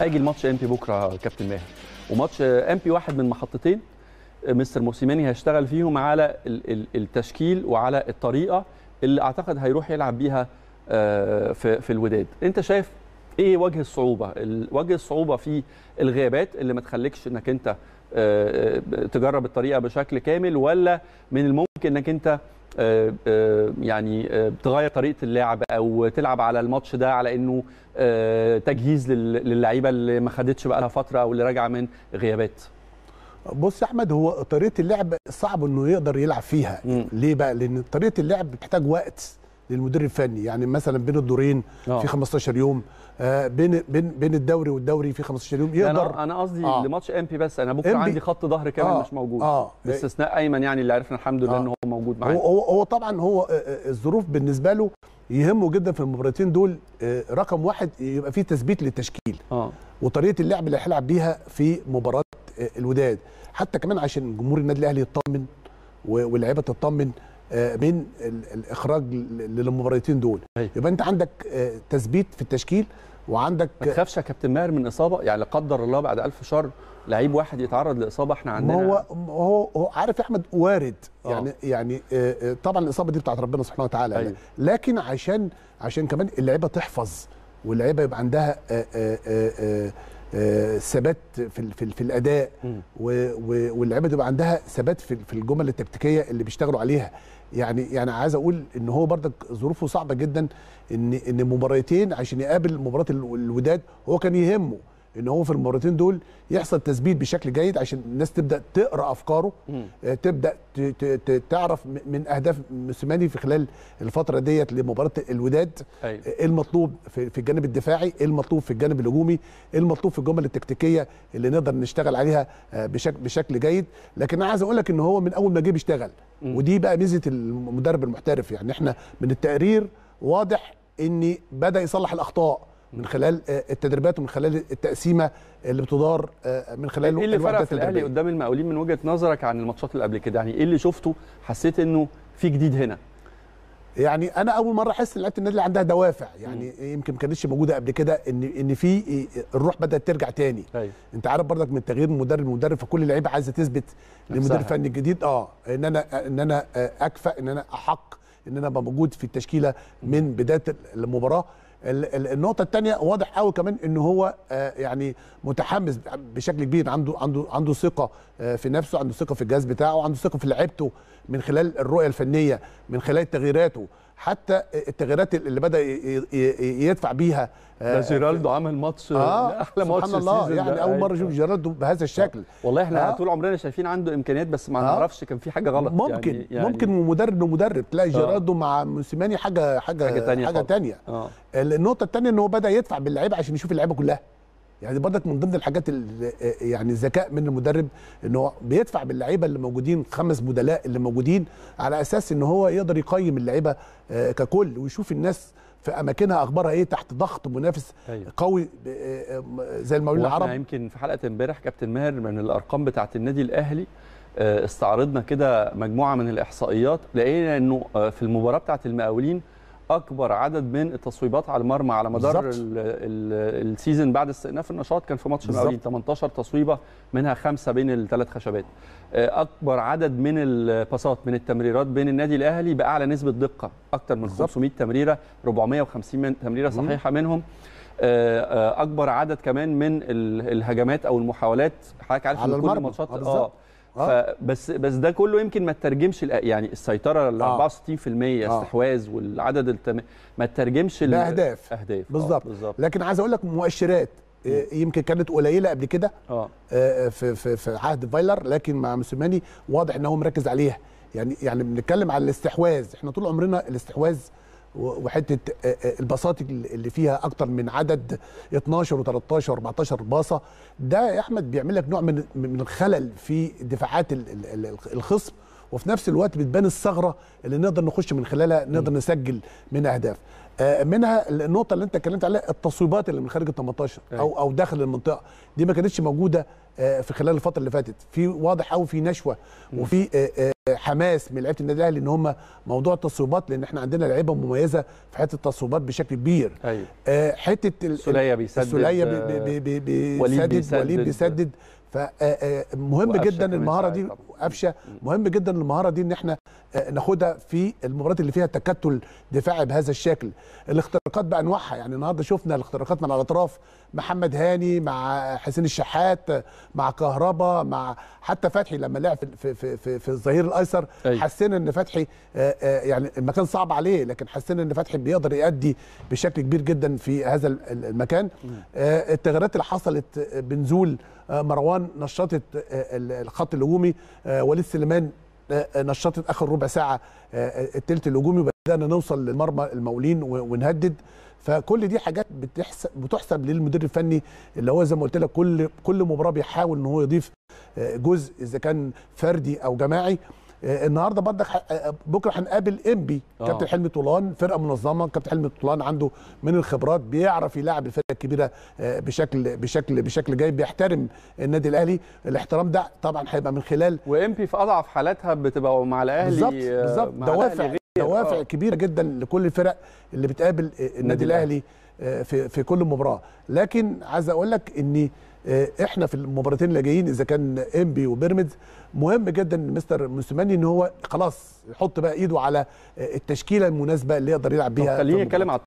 اجي الماتش بي بكره كابتن ماهر وماتش بي واحد من محطتين مستر موسيماني هيشتغل فيهم على التشكيل وعلى الطريقه اللي اعتقد هيروح يلعب بيها آه، في في الوداد انت شايف ايه وجه الصعوبه وجه الصعوبه في الغيابات اللي ما تخليكش انك انت آه، آه، تجرب الطريقه بشكل كامل ولا من الممكن انك انت آه، آه، يعني آه، تغير طريقه اللعب او تلعب على الماتش ده على انه تجهيز للعيبه اللي ما خدتش بقى لها فتره او اللي راجعه من غيابات بص يا احمد هو طريقه اللعب صعب انه يقدر يلعب فيها م. ليه بقى لان طريقه اللعب بتحتاج وقت للمدير الفني يعني مثلا بين الدورين أوه. في 15 يوم آه بين بين بين الدوري والدوري في 15 يوم يعني يقدر انا انا قصدي آه. لماتش بي بس انا بكره عندي خط ظهر كامل آه. مش موجود آه. باستثناء ايمن يعني اللي عرفنا الحمد لله آه. ان هو موجود معانا هو, هو طبعا هو آه، آه، الظروف بالنسبه له يهمه جدا في المباراتين دول آه، رقم واحد يبقى فيه تثبيت للتشكيل آه. وطريقه اللعب اللي هيلعب بيها في مباراه الوداد حتى كمان عشان جمهور النادي الاهلي يطمن واللعيبه تطمن آه، من الاخراج للمباراتين دول أيوة. يبقى انت عندك آه، تثبيت في التشكيل وعندك ما تخافش يا كابتن ماهر من اصابه يعني لا قدر الله بعد ألف شهر لعيب واحد يتعرض لاصابه احنا عندنا ما هو هو, هو عارف يا احمد وارد آه. يعني أوه. يعني طبعا الاصابه دي بتاعت ربنا سبحانه وتعالى أيوة. لكن عشان عشان كمان اللعيبه تحفظ واللعيبه يبقى عندها آآ آآ آآ آه، ثبات في في, في الاداء واللعيبه تبقى عندها ثبات في, في الجمل التكتيكيه اللي بيشتغلوا عليها يعني يعني عايز اقول ان هو برضك ظروفه صعبه جدا ان ان مباراتين عشان يقابل مباراه الوداد هو كان يهمه ان هو في المرتين دول يحصل تثبيت بشكل جيد عشان الناس تبدا تقرا افكاره مم. آه، تبدا تعرف من اهداف موسيماني في خلال الفتره ديت لمباراه الوداد أيوة. آه، إيه المطلوب في الجانب الدفاعي إيه المطلوب في الجانب الهجومي إيه المطلوب في الجمل التكتيكيه اللي نقدر نشتغل عليها آه، بشكل بشكل جيد لكن انا عايز اقول لك ان هو من اول ما جه بيشتغل ودي بقى ميزه المدرب المحترف يعني احنا من التقرير واضح ان بدا يصلح الاخطاء من خلال آه، التدريبات ومن خلال التقسيمه اللي بتدار آه، من خلال ايه اللي فرق في الاهلي قدام المقاولين من وجهه نظرك عن الماتشات اللي قبل كده يعني ايه اللي شفته حسيت انه في جديد هنا يعني انا اول مره احس ان لعيبه النادي عندها دوافع يعني م. يمكن ما كانتش موجوده قبل كده ان ان في إيه، الروح بدات ترجع تاني هي. أيوه. انت عارف برضك من تغيير مدرب لمدرب فكل لعيبه عايزه تثبت للمدرب الفني الجديد اه ان انا ان انا آه، اكفأ ان انا احق ان انا ابقى موجود في التشكيله من بدايه المباراه النقطه الثانيه واضح قوي كمان ان هو آه، يعني متحمس بشكل كبير عنده عنده عنده ثقه آه، في نفسه عنده ثقه في الجهاز بتاعه عنده ثقه في لعبته من خلال الرؤيه الفنيه من خلال تغييراته حتى التغييرات اللي بدا يدفع بيها ده آه، جيرالدو آه، عمل ماتش آه احلى ماتش سبحان الله يعني اول مره اشوف أيوة. جيرالدو بهذا آه. الشكل والله احنا آه طول عمرنا شايفين عنده امكانيات بس ما نعرفش آه كان في حاجه غلط يعني ممكن يعني, ممكن يعني مدرب لمدرب تلاقي جيرالدو آه مع موسيماني حاجه حاجه حاجه حاجه ثانيه آه النقطه الثانيه ان هو بدا يدفع باللعيبه عشان يشوف اللعيبه كلها يعني برضك من ضمن الحاجات آه، آه، يعني الذكاء من المدرب ان هو بيدفع باللعيبه اللي موجودين خمس بدلاء اللي موجودين على اساس ان هو يقدر يقيم اللعيبه آه، ككل ويشوف الناس في اماكنها اخبارها ايه تحت ضغط منافس أيوة. قوي زي المقاولين العرب يمكن في حلقه امبارح كابتن ماهر من الارقام بتاعه النادي الاهلي استعرضنا كده مجموعه من الاحصائيات لقينا انه في المباراه بتاعه المقاولين اكبر عدد من التصويبات على المرمى على مدار السيزون بعد استئناف النشاط كان في ماتش المقاولين 18 تصويبه منها خمسه بين الثلاث خشبات آه، اكبر عدد من الباسات من التمريرات بين النادي الاهلي باعلى نسبه دقه اكثر من 500 تمريره 450 من تمريره صحيحه منهم آه، آه، اكبر عدد كمان من الهجمات او المحاولات حضرتك عارف كل الماتشات اه آه. بس بس ده كله يمكن ما تترجمش يعني السيطره ال 64% آه. آه. استحواذ والعدد التم... ما تترجمش الاهداف اهداف آه، بالظبط لكن عايز اقول لك مؤشرات يمكن كانت قليله قبل كده آه. في في في عهد فايلر لكن مع موسيماني واضح ان هو مركز عليها يعني يعني بنتكلم على الاستحواذ احنا طول عمرنا الاستحواذ وحته آه، آه، الباصات اللي فيها اكتر من عدد 12 و13 و14 باصه ده يا احمد بيعمل لك نوع من من الخلل في دفاعات الخصم وفي نفس الوقت بتبان الثغره اللي نقدر نخش من خلالها نقدر نسجل من اهداف آه، منها النقطة اللي أنت اتكلمت عليها التصويبات اللي من خارج ال 18 أيوة. أو أو داخل المنطقة دي ما كانتش موجودة آه، في خلال الفترة اللي فاتت في واضح قوي في نشوة وفي آه، حماس من لعيبة النادي الأهلي إن هم موضوع التصويبات لأن إحنا عندنا لعيبة مميزة في حتة التصويبات بشكل كبير أيوة. حتة السلية بيسدد السلية بيسدد وليد بيسدد فمهم جدا المهاره دي أيوة قفشه مهم جدا المهاره دي ان احنا آه، ناخدها في المباريات اللي فيها تكتل دفاعي بهذا الشكل الاختراقات بانواعها يعني النهارده شفنا الاختراقات من على الاطراف محمد هاني مع حسين الشحات مع كهربا مع حتى فتحي لما لعب في في في, في الظهير الايسر أيوة. حسينا ان فتحي آه، آه، يعني المكان صعب عليه لكن حسينا ان فتحي بيقدر يأدي بشكل كبير جدا في هذا المكان التغييرات اللي حصلت بنزول مروان نشطت الخط الهجومي وليد سليمان آه، نشطت اخر ربع ساعه آه، آه، الثلث الهجومي وبدانا نوصل للمرمى المولين ونهدد فكل دي حاجات بتحسب بتحسب للمدير الفني اللي هو زي ما قلت لك كل كل مباراه بيحاول ان هو يضيف جزء اذا كان فردي او جماعي النهارده بردك آه، بكره هنقابل انبي آه. كابتن حلمي طولان فرقه منظمه كابتن حلمي طولان عنده من الخبرات بيعرف يلاعب الفرقه الكبيره آه، بشكل بشكل بشكل جيد بيحترم النادي الاهلي الاحترام ده طبعا هيبقى من خلال وانبي في اضعف حالاتها بتبقى مع الاهلي بالظبط بالظبط دوافع دوافع كبيره جدا لكل الفرق اللي بتقابل النادي الاهلي آه، في في كل مباراه لكن عايز اقول لك ان آه، احنا في المباراتين اللي جايين اذا كان انبي وبيراميدز مهم جدا مستر موسيماني ان هو خلاص يحط بقى ايده على آه، التشكيله المناسبه اللي يقدر يلعب بيها خليني اتكلم على